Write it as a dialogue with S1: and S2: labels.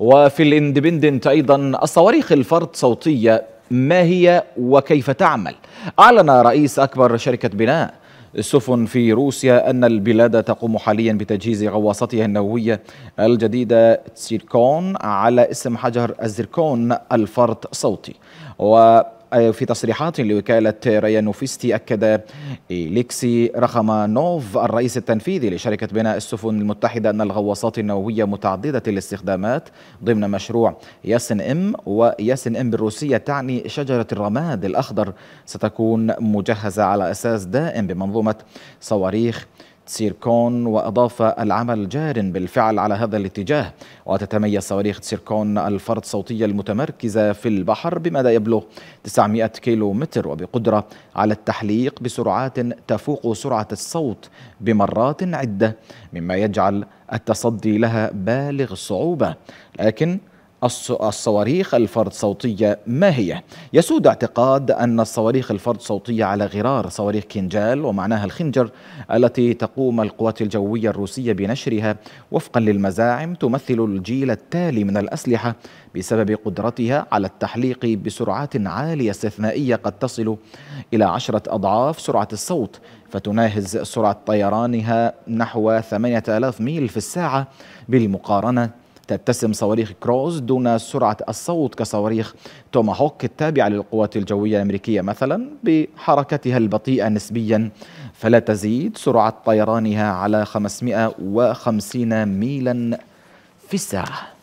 S1: وفي الاندبندنت أيضا الصواريخ الفرد صوتية ما هي وكيف تعمل أعلن رئيس أكبر شركة بناء السفن في روسيا أن البلاد تقوم حاليا بتجهيز غواصتها النووية الجديدة تسيركون على اسم حجر الزركون الفرد صوتي و في تصريحات لوكالة ريانوفيستي أكد إليكسي نوف الرئيس التنفيذي لشركة بناء السفن المتحدة أن الغواصات النووية متعددة الاستخدامات ضمن مشروع ياسن إم وياسن إم بالروسية تعني شجرة الرماد الأخضر ستكون مجهزة على أساس دائم بمنظومة صواريخ سيركون وأضاف العمل جار بالفعل على هذا الاتجاه وتتميز صواريخ سيركون الفرد صوتية المتمركزة في البحر بمدى يبلغ 900 كيلو متر وبقدرة على التحليق بسرعات تفوق سرعة الصوت بمرات عدة مما يجعل التصدي لها بالغ الصعوبة لكن الصواريخ الفرد صوتية ما هي؟ يسود اعتقاد أن الصواريخ الفرد صوتية على غرار صواريخ كنجال ومعناها الخنجر التي تقوم القوات الجوية الروسية بنشرها وفقا للمزاعم تمثل الجيل التالي من الأسلحة بسبب قدرتها على التحليق بسرعات عالية استثنائية قد تصل إلى عشرة أضعاف سرعة الصوت فتناهز سرعة طيرانها نحو 8000 ميل في الساعة بالمقارنة تتسم صواريخ كروز دون سرعة الصوت كصواريخ توماهوك التابعة للقوات الجوية الأمريكية مثلا بحركتها البطيئة نسبيا فلا تزيد سرعة طيرانها على 550 ميلا في الساعة